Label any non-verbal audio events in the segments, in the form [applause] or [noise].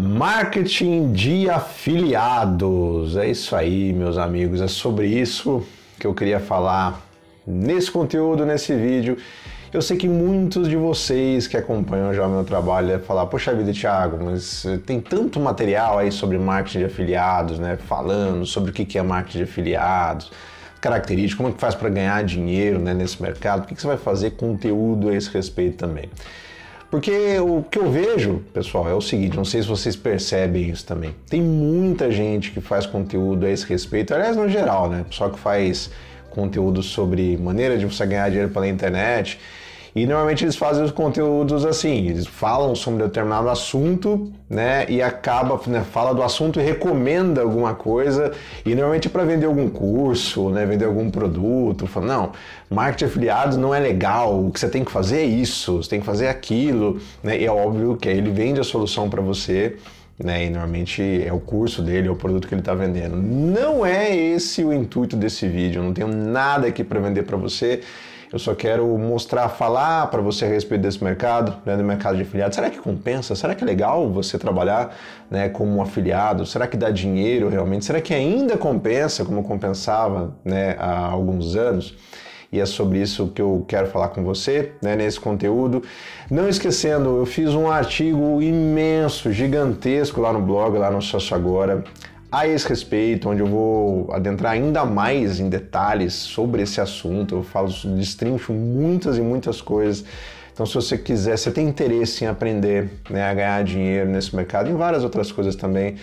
Marketing de afiliados. É isso aí, meus amigos. É sobre isso que eu queria falar nesse conteúdo, nesse vídeo. Eu sei que muitos de vocês que acompanham já o meu trabalho vão é falar: Poxa vida, Thiago, mas tem tanto material aí sobre marketing de afiliados, né? Falando sobre o que é marketing de afiliados, características, como é que faz para ganhar dinheiro né, nesse mercado. O que você vai fazer conteúdo a esse respeito também? Porque o que eu vejo, pessoal, é o seguinte, não sei se vocês percebem isso também. Tem muita gente que faz conteúdo a esse respeito, aliás, no geral, né? Só que faz conteúdo sobre maneira de você ganhar dinheiro pela internet e normalmente eles fazem os conteúdos assim, eles falam sobre um determinado assunto, né? E acaba, né, fala do assunto e recomenda alguma coisa. E normalmente é para vender algum curso, né? Vender algum produto. Fala, não, marketing afiliado não é legal. O que você tem que fazer é isso, você tem que fazer aquilo, né? E é óbvio que ele vende a solução para você. Né, e normalmente é o curso dele, é o produto que ele está vendendo. Não é esse o intuito desse vídeo. Eu não tenho nada aqui para vender para você eu só quero mostrar, falar para você a respeito desse mercado, né, do mercado de afiliados. Será que compensa? Será que é legal você trabalhar né, como um afiliado? Será que dá dinheiro realmente? Será que ainda compensa como compensava né, há alguns anos? e é sobre isso que eu quero falar com você né, nesse conteúdo. Não esquecendo, eu fiz um artigo imenso, gigantesco lá no blog, lá no Sócio Agora, a esse respeito, onde eu vou adentrar ainda mais em detalhes sobre esse assunto. Eu falo, destrincho muitas e muitas coisas. Então, se você quiser, se você tem interesse em aprender né, a ganhar dinheiro nesse mercado e várias outras coisas também,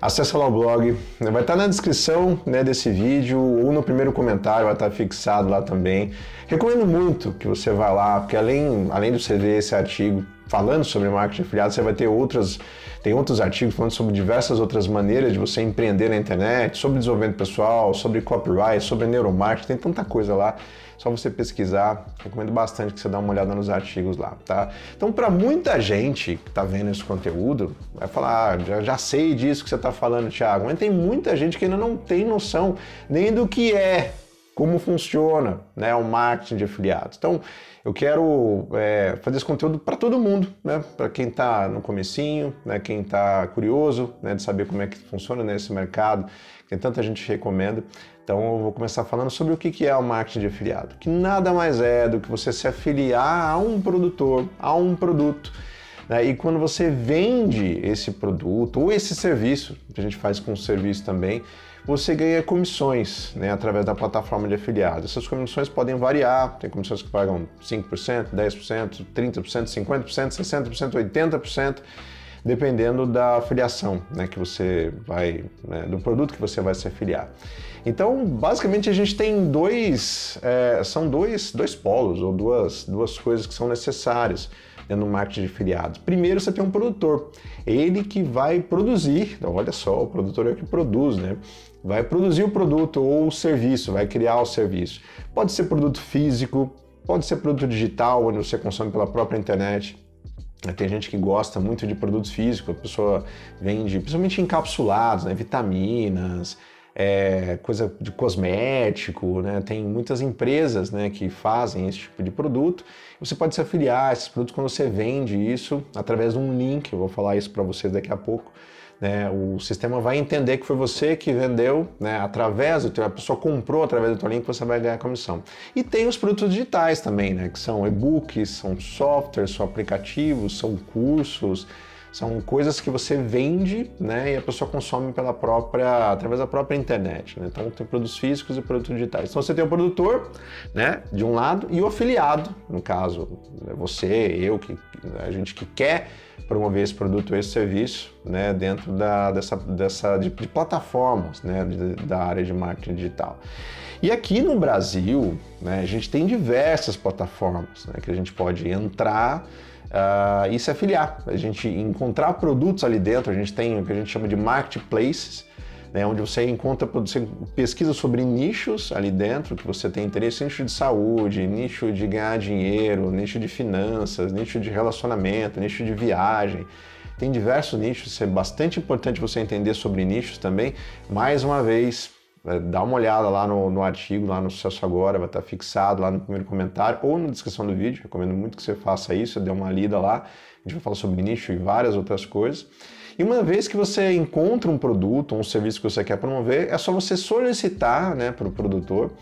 acessa lá o blog. Vai estar na descrição né, desse vídeo ou no primeiro comentário, vai estar fixado lá também. Recomendo muito que você vá lá, porque além, além de você ver esse artigo, falando sobre marketing afiliado, você vai ter outras, tem outros artigos falando sobre diversas outras maneiras de você empreender na internet, sobre desenvolvimento pessoal, sobre copyright, sobre neuromarketing, tem tanta coisa lá. Só você pesquisar, recomendo bastante que você dê uma olhada nos artigos lá, tá? Então, para muita gente que está vendo esse conteúdo, vai falar, ah, já, já sei disso que você está falando, Thiago, mas tem muita gente que ainda não tem noção nem do que é como funciona né, o marketing de afiliados. Então, eu quero é, fazer esse conteúdo para todo mundo, né, para quem está no comecinho, né, quem está curioso né, de saber como é que funciona né, esse mercado, que tanta gente recomenda. Então, eu vou começar falando sobre o que é o marketing de afiliado, que nada mais é do que você se afiliar a um produtor, a um produto, né, e quando você vende esse produto ou esse serviço, que a gente faz com o serviço também, você ganha comissões né, através da plataforma de afiliados. Essas comissões podem variar, tem comissões que pagam 5%, 10%, 30%, 50%, 60%, 80%, dependendo da afiliação né, que você vai, né, do produto que você vai se afiliar. Então, basicamente, a gente tem dois, é, são dois, dois polos ou duas, duas coisas que são necessárias no marketing de afiliados. Primeiro você tem um produtor, ele que vai produzir, então olha só, o produtor é o que produz, né? vai produzir o produto ou o serviço, vai criar o serviço. Pode ser produto físico, pode ser produto digital, onde você consome pela própria internet. Tem gente que gosta muito de produtos físicos, a pessoa vende, principalmente encapsulados, né, vitaminas, é, coisa de cosmético, né? tem muitas empresas né, que fazem esse tipo de produto. Você pode se afiliar a esses produtos quando você vende isso através de um link, eu vou falar isso para vocês daqui a pouco né, o sistema vai entender que foi você que vendeu, né, através do teu, a pessoa comprou através do teu link, você vai ganhar comissão. E tem os produtos digitais também, né, que são e-books, são softwares, são aplicativos, são cursos, são coisas que você vende, né? E a pessoa consome pela própria, através da própria internet, né? Então tem produtos físicos e produtos digitais. Então você tem o produtor, né? De um lado e o afiliado, no caso, né, você, eu, que a gente que quer promover esse produto, esse serviço, né, dentro da, dessa, dessa de, de plataformas, né, de, da área de marketing digital. E aqui no Brasil, né, a gente tem diversas plataformas né, que a gente pode entrar uh, ah, e se é afiliar. A gente encontrar produtos ali dentro, a gente tem o que a gente chama de marketplaces, né, onde você encontra, você pesquisa sobre nichos ali dentro, que você tem interesse, nicho de saúde, nicho de ganhar dinheiro, nicho de finanças, nicho de relacionamento, nicho de viagem. Tem diversos nichos, é bastante importante você entender sobre nichos também. Mais uma vez, Dá uma olhada lá no, no artigo, lá no Sucesso Agora, vai estar fixado lá no primeiro comentário ou na descrição do vídeo. Recomendo muito que você faça isso, dê uma lida lá. A gente vai falar sobre nicho e várias outras coisas. E uma vez que você encontra um produto, um serviço que você quer promover, é só você solicitar né, para o produtor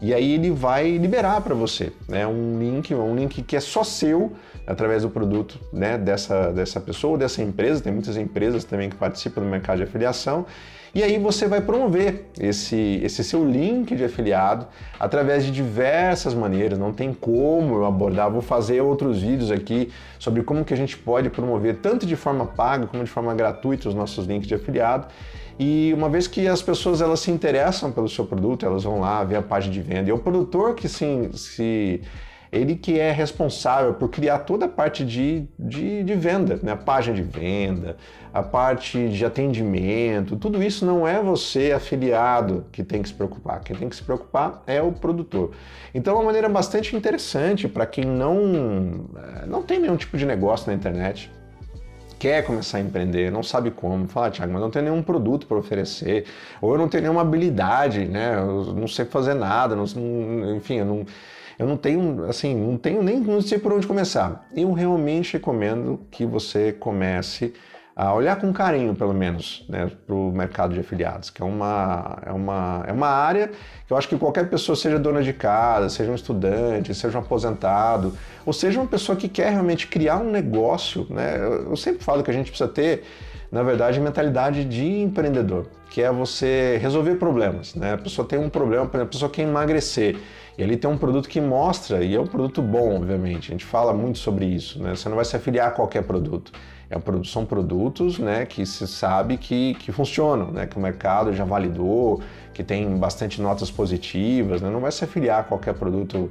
e aí ele vai liberar para você né, um link, um link que é só seu através do produto né, dessa, dessa pessoa, dessa empresa. Tem muitas empresas também que participam do mercado de afiliação e aí você vai promover esse, esse seu link de afiliado através de diversas maneiras. Não tem como eu abordar, vou fazer outros vídeos aqui sobre como que a gente pode promover tanto de forma paga como de forma gratuita os nossos links de afiliado. E uma vez que as pessoas elas se interessam pelo seu produto, elas vão lá ver a página de venda. E o produtor que se, se ele que é responsável por criar toda a parte de, de, de venda, né? a página de venda, a parte de atendimento, tudo isso não é você afiliado que tem que se preocupar, quem tem que se preocupar é o produtor. Então é uma maneira bastante interessante para quem não, eh, não tem nenhum tipo de negócio na internet, quer começar a empreender, não sabe como, fala, Thiago, mas não tenho nenhum produto para oferecer, ou eu não tenho nenhuma habilidade, né? Eu não sei fazer nada, não, enfim, eu não, eu não tenho, assim, não tenho nem não sei por onde começar. Eu realmente recomendo que você comece a olhar com carinho, pelo menos, né, para o mercado de afiliados, que é uma, é, uma, é uma área que eu acho que qualquer pessoa, seja dona de casa, seja um estudante, seja um aposentado, ou seja uma pessoa que quer realmente criar um negócio, né, eu, eu sempre falo que a gente precisa ter na verdade, mentalidade de empreendedor, que é você resolver problemas. Né? A pessoa tem um problema, por exemplo, a pessoa quer emagrecer. E ali tem um produto que mostra, e é um produto bom, obviamente. A gente fala muito sobre isso, né? Você não vai se afiliar a qualquer produto. É, são produtos né, que se sabe que, que funcionam, né, que o mercado já validou, que tem bastante notas positivas, né? não vai se afiliar a qualquer produto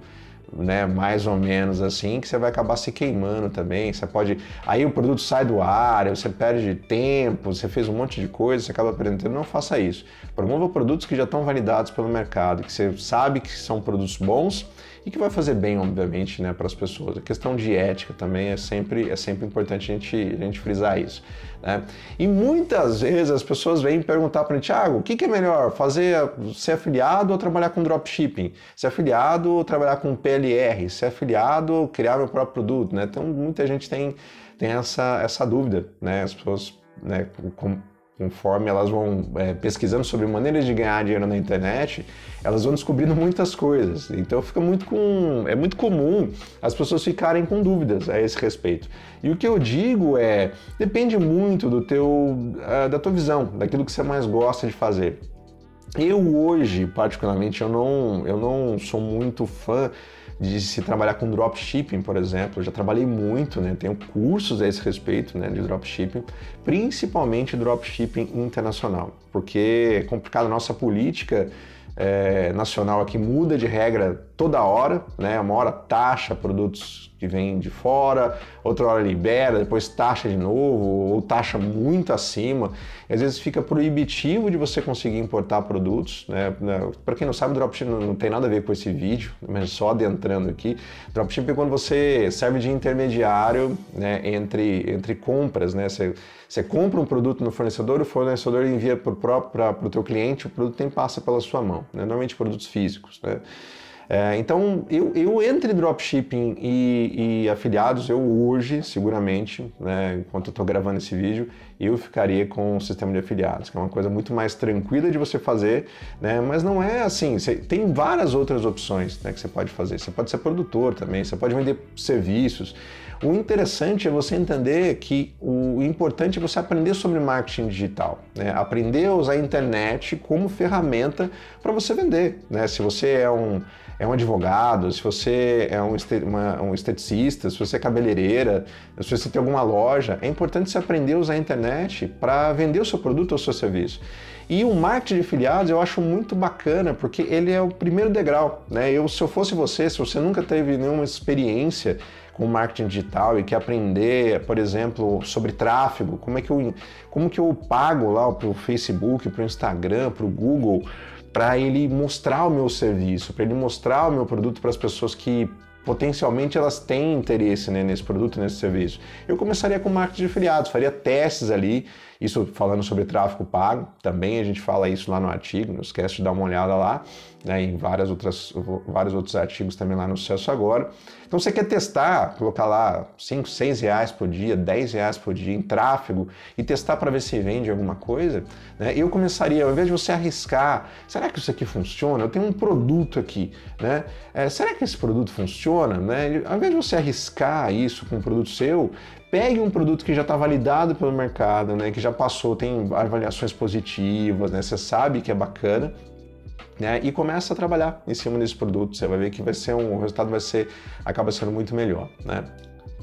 né, mais ou menos assim, que você vai acabar se queimando também. Você pode. Aí o produto sai do ar, você perde tempo, você fez um monte de coisa, você acaba aprendendo Não faça isso. Promova produtos que já estão validados pelo mercado, que você sabe que são produtos bons e que vai fazer bem, obviamente, né, para as pessoas. A questão de ética também é sempre, é sempre importante a gente, a gente frisar isso. Né? E muitas vezes as pessoas vêm perguntar para mim, Thiago, o que, que, é melhor, fazer ser afiliado ou trabalhar com dropshipping? Ser afiliado ou trabalhar com PLR? Ser afiliado ou criar meu próprio produto? Né? Então muita gente tem, tem essa, essa dúvida, né? As pessoas né, com, Conforme elas vão é, pesquisando sobre maneiras de ganhar dinheiro na internet, elas vão descobrindo muitas coisas. Então fica muito com. É muito comum as pessoas ficarem com dúvidas a esse respeito. E o que eu digo é, depende muito do teu, ah, da tua visão, daquilo que você mais gosta de fazer. Eu hoje, particularmente, eu não, eu não sou muito fã de se trabalhar com dropshipping, por exemplo. Eu já trabalhei muito, né? Tenho cursos a esse respeito, né, de dropshipping, principalmente dropshipping internacional, porque é complicado a nossa política é, nacional aqui muda de regra toda hora, né? Uma hora taxa produtos que vêm de fora, outra hora libera, depois taxa de novo, ou taxa muito acima. E às vezes fica proibitivo de você conseguir importar produtos, né? né? Para quem não sabe, dropship não tem nada a ver com esse vídeo, mas só adentrando aqui. Dropship é quando você serve de intermediário, né, entre entre compras, né? Você, você compra um produto no fornecedor, o fornecedor envia para o teu cliente, o produto nem passa pela sua mão, né? normalmente produtos físicos, né? É, então, eu, eu, entre dropshipping e, e afiliados, eu hoje, seguramente, né, enquanto eu estou gravando esse vídeo, eu ficaria com o sistema de afiliados, que é uma coisa muito mais tranquila de você fazer, né? Mas não é assim, você tem várias outras opções né, que você pode fazer. Você pode ser produtor também, você pode vender serviços. O interessante é você entender que o importante é você aprender sobre marketing digital, né? aprender a usar a internet como ferramenta para você vender. Né? Se você é um, é um advogado, se você é um, uma, um esteticista, se você é cabeleireira, se você tem alguma loja, é importante você aprender a usar a internet internet para vender o seu produto ou o seu serviço. E o marketing de filiados eu acho muito bacana, porque ele é o primeiro degrau. Né? Eu, se eu fosse você, se você nunca teve nenhuma experiência com marketing digital e quer aprender, por exemplo, sobre tráfego, como é que eu, como que eu pago lá para o Facebook, para o Instagram, para o Google, para ele mostrar o meu serviço, para ele mostrar o meu produto para as pessoas que potencialmente elas têm interesse né, nesse produto, nesse serviço. Eu começaria com marketing de filiados, faria testes ali isso falando sobre tráfego pago, também a gente fala isso lá no artigo, não esquece de dar uma olhada lá, né, em várias outras, vários outros artigos também lá no Sucesso Agora. Então você quer testar, colocar lá 5, 6 reais por dia, 10 reais por dia em tráfego e testar para ver se vende alguma coisa, né, eu começaria, ao invés de você arriscar, será que isso aqui funciona? Eu tenho um produto aqui, né? É, será que esse produto funciona? Né? Ao invés de você arriscar isso com um produto seu, pegue um produto que já está validado pelo mercado, né, que já passou, tem avaliações positivas, né, você sabe que é bacana, né, e começa a trabalhar em cima desse produto. Você vai ver que vai ser um o resultado vai ser acaba sendo muito melhor, né?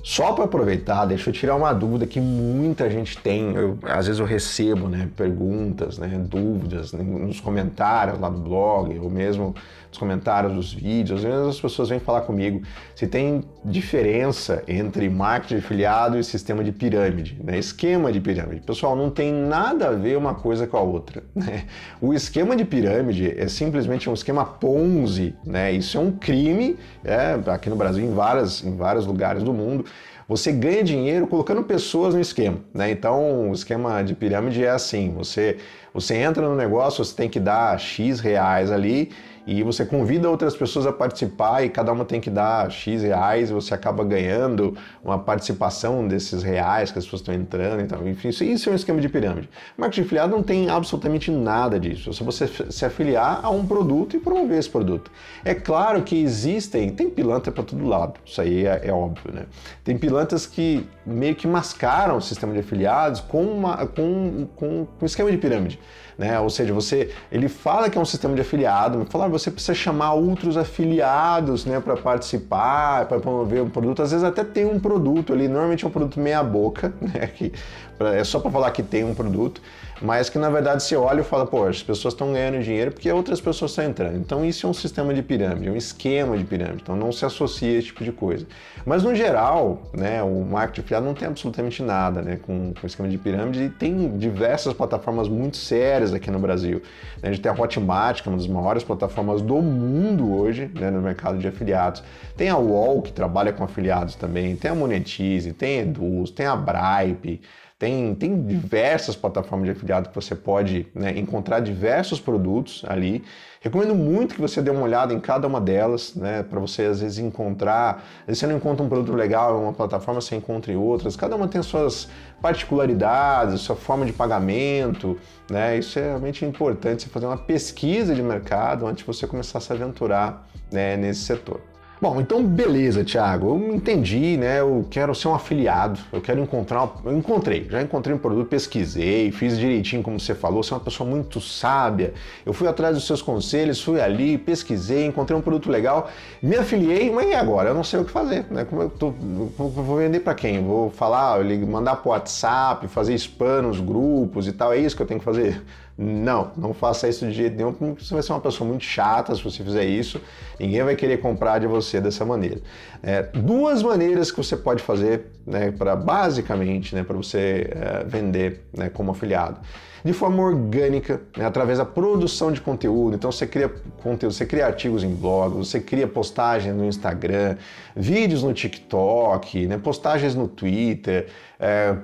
Só para aproveitar, deixa eu tirar uma dúvida que muita gente tem. Eu, às vezes eu recebo né, perguntas, né, dúvidas né, nos comentários lá do blog, ou mesmo os comentários dos vídeos, às vezes as pessoas vêm falar comigo se tem diferença entre marketing de afiliado e sistema de pirâmide, né? esquema de pirâmide. Pessoal, não tem nada a ver uma coisa com a outra. [laughs] Né? O esquema de pirâmide é simplesmente um esquema Ponzi, né? isso é um crime é, aqui no Brasil, em, várias, em vários lugares do mundo. Você ganha dinheiro colocando pessoas no esquema, né? Então, o esquema de pirâmide é assim: você, você entra no negócio, você tem que dar X reais ali e você convida outras pessoas a participar e cada uma tem que dar X reais, e você acaba ganhando uma participação desses reais que as pessoas estão entrando e tal. Enfim, isso, isso é um esquema de pirâmide. Marketing de afiliado não tem absolutamente nada disso. É só você se afiliar a um produto e promover esse produto. É claro que existem, tem pilantra para todo lado, isso aí é, é, óbvio, né? Tem pilantras que meio que mascaram o sistema de afiliados com, uma, com, com, com um esquema de pirâmide né? Ou seja, você ele fala que é um sistema de afiliado, mas fala, ah, você precisa chamar outros afiliados, né, para participar, para promover um produto. Às vezes até tem um produto ali, normalmente é um produto meia boca, [laughs] né, que é só para falar que tem um produto mas que na verdade se olha e fala, pô, as pessoas estão ganhando dinheiro porque outras pessoas estão entrando. Então isso é um sistema de pirâmide, é um esquema de pirâmide, então não se associa a esse tipo de coisa. Mas no geral, né, o marketing afiliado não tem absolutamente nada né, com, com esquema de pirâmide e tem diversas plataformas muito sérias aqui no Brasil. A gente tem a Hotmart, que é uma das maiores plataformas do mundo hoje né, no mercado de afiliados. Tem a UOL, que trabalha com afiliados também, tem a Monetize, tem a Eduz, tem a Bripe, tem, tem diversas plataformas de afiliado que você pode né, encontrar diversos produtos ali. Recomendo muito que você dê uma olhada em cada uma delas, né, para você às vezes encontrar. Às vezes você não encontra um produto legal em uma plataforma, você encontra em outras. Cada uma tem suas particularidades, sua forma de pagamento, né? Isso é realmente importante você fazer uma pesquisa de mercado antes de você começar a se aventurar né, nesse setor. Bom, então beleza, Thiago. Eu entendi, né? Eu quero ser um afiliado, eu quero encontrar. Eu encontrei, já encontrei um produto, pesquisei, fiz direitinho como você falou. Você é uma pessoa muito sábia. Eu fui atrás dos seus conselhos, fui ali, pesquisei, encontrei um produto legal, me afiliei, mas e agora? Eu não sei o que fazer, né? Como eu, tô, eu vou vender para quem? Vou falar, mandar pro WhatsApp, fazer spam nos grupos e tal. É isso que eu tenho que fazer? Não, não faça isso de jeito nenhum, porque você vai ser uma pessoa muito chata se você fizer isso. Ninguém vai querer comprar de você dessa maneira. É, duas maneiras que você pode fazer, né, para basicamente, né, para você é, vender né, como afiliado de forma orgânica, né, através da produção de conteúdo. Então você cria conteúdo, você cria artigos em blog, você cria postagens no Instagram, vídeos no TikTok, né, postagens no Twitter, é,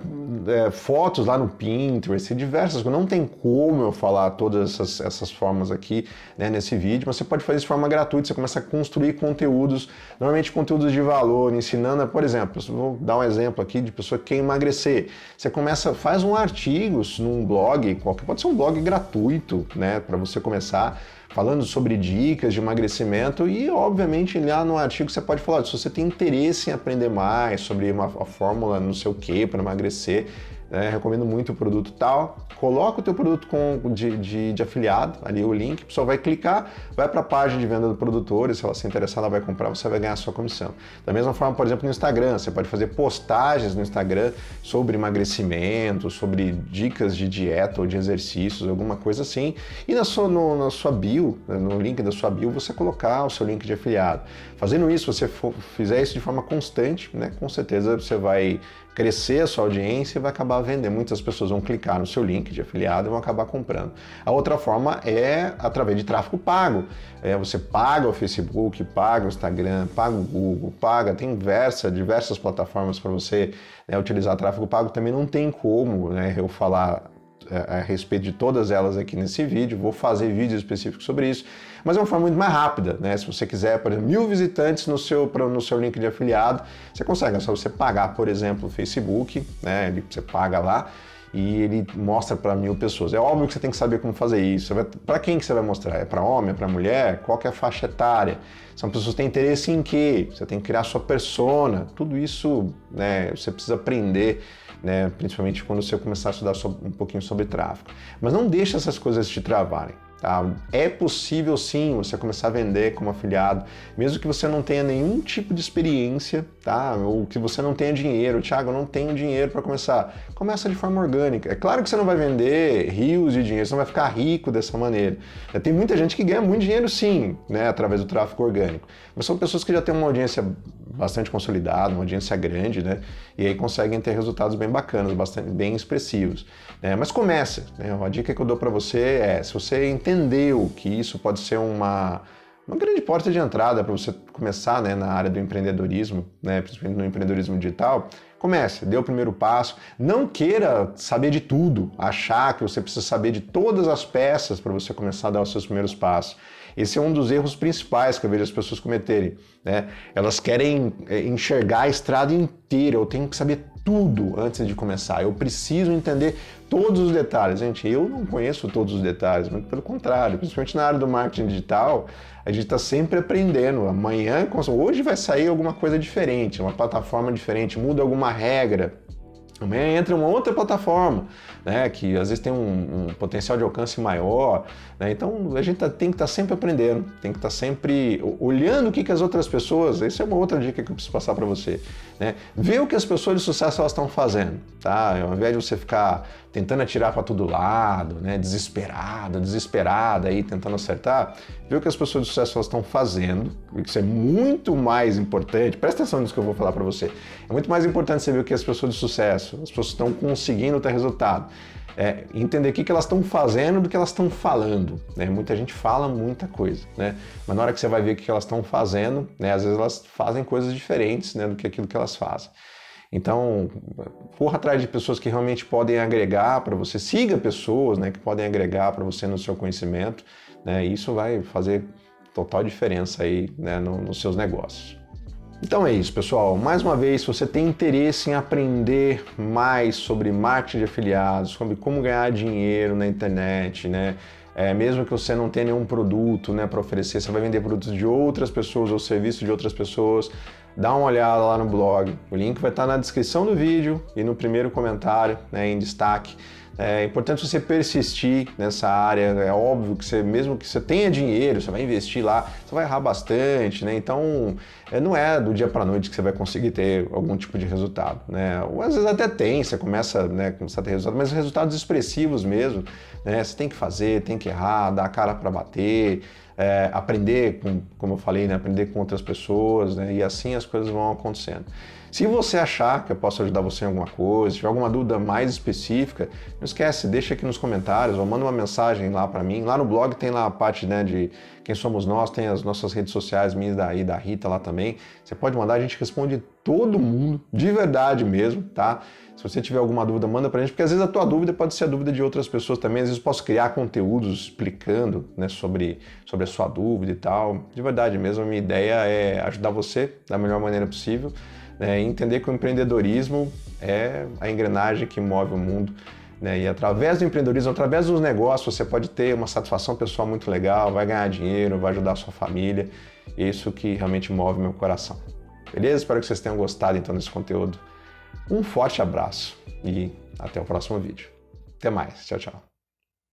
é, fotos lá no Pinterest, diversas coisas. Não tem como eu falar todas essas, essas formas aqui né, nesse vídeo, mas você pode fazer de forma gratuita, você começa a construir conteúdos, normalmente conteúdos de valor, ensinando, por exemplo, vou dar um exemplo aqui de pessoa que quer emagrecer. Você começa, faz um artigo num blog qualquer, pode ser um blog gratuito, né, para você começar falando sobre dicas de emagrecimento e, obviamente, lá no artigo você pode falar se você tem interesse em aprender mais sobre uma fórmula não sei o que para emagrecer, né? recomendo muito o produto tal, coloca o teu produto com, de, de, de afiliado, ali o link, o pessoal vai clicar, vai para a página de venda do produtor e se ela se interessar, ela vai comprar, você vai ganhar a sua comissão. Da mesma forma, por exemplo, no Instagram, você pode fazer postagens no Instagram sobre emagrecimento, sobre dicas de dieta ou de exercícios, alguma coisa assim, e na sua, no, na sua bio, né, no link da sua bio, você colocar o seu link de afiliado. Fazendo isso, você for, fizer isso de forma constante, né, com certeza você vai crescer a sua audiência e vai acabar vendendo. Muitas pessoas vão clicar no seu link de afiliado e vão acabar comprando. A outra forma é através de tráfego pago. É, você paga o Facebook, paga o Instagram, paga o Google, paga, tem diversa, diversas plataformas para você né, utilizar tráfego pago. Também não tem como né, eu falar a, respeito de todas elas aqui nesse vídeo, vou fazer vídeos específicos sobre isso, mas é uma forma muito mais rápida, né? Se você quiser, por exemplo, mil visitantes no seu, no seu link de afiliado, você consegue, é só você pagar, por exemplo, o Facebook, né? Ele, você paga lá e ele mostra para mil pessoas. É óbvio que você tem que saber como fazer isso. Para quem que você vai mostrar? É para homem? É para mulher? Qual é a faixa etária? São pessoas que têm interesse em quê? Você tem que criar sua persona. Tudo isso, né? Você precisa aprender né? principalmente quando você começar a estudar um pouquinho sobre tráfego. Mas não deixe essas coisas te travarem. Tá? É possível sim você começar a vender como afiliado, mesmo que você não tenha nenhum tipo de experiência, tá? Ou que você não tenha dinheiro. Tiago, eu não tenho dinheiro para começar. Começa de forma orgânica. É claro que você não vai vender rios de dinheiro, você não vai ficar rico dessa maneira. É, tem muita gente que ganha muito dinheiro sim, né? Através do tráfego orgânico. Mas são pessoas que já têm uma audiência bastante consolidado, uma audiência grande, né? E aí conseguem ter resultados bem bacanas, bastante, bem expressivos. Né? Mas começa. Né? Uma dica que eu dou para você é, se você entendeu que isso pode ser uma uma grande porta de entrada para você começar né, na área do empreendedorismo, né, principalmente no empreendedorismo digital, comece, dê o primeiro passo. Não queira saber de tudo, achar que você precisa saber de todas as peças para você começar a dar os seus primeiros passos. Esse é um dos erros principais que eu vejo as pessoas cometerem. Né? Elas querem eh, enxergar a estrada inteira, eu tenho que saber tudo antes de começar. Eu preciso entender todos os detalhes. Gente, eu não conheço todos os detalhes, muito pelo contrário, principalmente na área do marketing digital, a gente está sempre aprendendo. Amanhã, hoje vai sair alguma coisa diferente, uma plataforma diferente, muda alguma regra. Amanhã é entra uma outra plataforma, né, que às vezes tem um, um potencial de alcance maior. Né? Então a gente tá, tem que estar tá sempre aprendendo, tem que estar tá sempre olhando o que, que as outras pessoas. Essa é uma outra dica que eu preciso passar para você. Né? Vê o que as pessoas de sucesso elas estão fazendo, tá? Ao invés de você ficar tentando atirar para todo lado, né, desesperado, desesperada aí tentando acertar, vê o que as pessoas de sucesso elas estão fazendo. Isso é muito mais importante. Presta atenção nisso que eu vou falar para você. É muito mais importante você ver o que as pessoas de sucesso as pessoas estão conseguindo ter resultado. É, entender o que, que elas estão fazendo do que elas estão falando. Né? Muita gente fala muita coisa, né? mas na hora que você vai ver o que, que elas estão fazendo, né? às vezes elas fazem coisas diferentes né, do que aquilo que elas fazem. Então, corra atrás de pessoas que realmente podem agregar para você, siga pessoas né, que podem agregar para você no seu conhecimento, né? isso vai fazer total diferença aí né, no, nos seus negócios. Então é isso, pessoal. Mais uma vez, se você tem interesse em aprender mais sobre marketing de afiliados, sobre como ganhar dinheiro na internet, né? É, mesmo que você não tenha nenhum produto né, para oferecer, você vai vender produtos de outras pessoas ou serviço de outras pessoas, dá uma olhada lá no blog. O link vai estar tá na descrição do vídeo e no primeiro comentário, né, em destaque. É importante você persistir nessa área. Né? É óbvio que você, mesmo que você tenha dinheiro, você vai investir lá, você vai errar bastante, né? Então, é, não é do dia para noite que você vai conseguir ter algum tipo de resultado, né? Ou às vezes até tem, você começa, né, começa a ter resultado, mas resultados expressivos mesmo, né? Você tem que fazer, tem que errar, dar a cara para bater, é, aprender, com, como eu falei, né? Aprender com outras pessoas, né? E assim as coisas vão acontecendo. Se você achar que eu posso ajudar você em alguma coisa, se tiver alguma dúvida mais específica, não esquece, deixa aqui nos comentários ou manda uma mensagem lá para mim. Lá no blog tem lá a parte né, de quem somos nós, tem as nossas redes sociais, minha e da Rita lá também. Você pode mandar, a gente responde todo mundo, de verdade mesmo, tá? Se você tiver alguma dúvida, manda pra gente, porque às vezes a tua dúvida pode ser a dúvida de outras pessoas também. Às vezes eu posso criar conteúdos explicando né, sobre, sobre a sua dúvida e tal. De verdade mesmo, a minha ideia é ajudar você da melhor maneira possível né, e entender que o empreendedorismo é a engrenagem que move o mundo. Né, e através do empreendedorismo, através dos negócios, você pode ter uma satisfação pessoal muito legal, vai ganhar dinheiro, vai ajudar a sua família. Isso que realmente move meu coração. Beleza? Espero que vocês tenham gostado então desse conteúdo. Um forte abraço e até o próximo vídeo. Até mais. Tchau, tchau.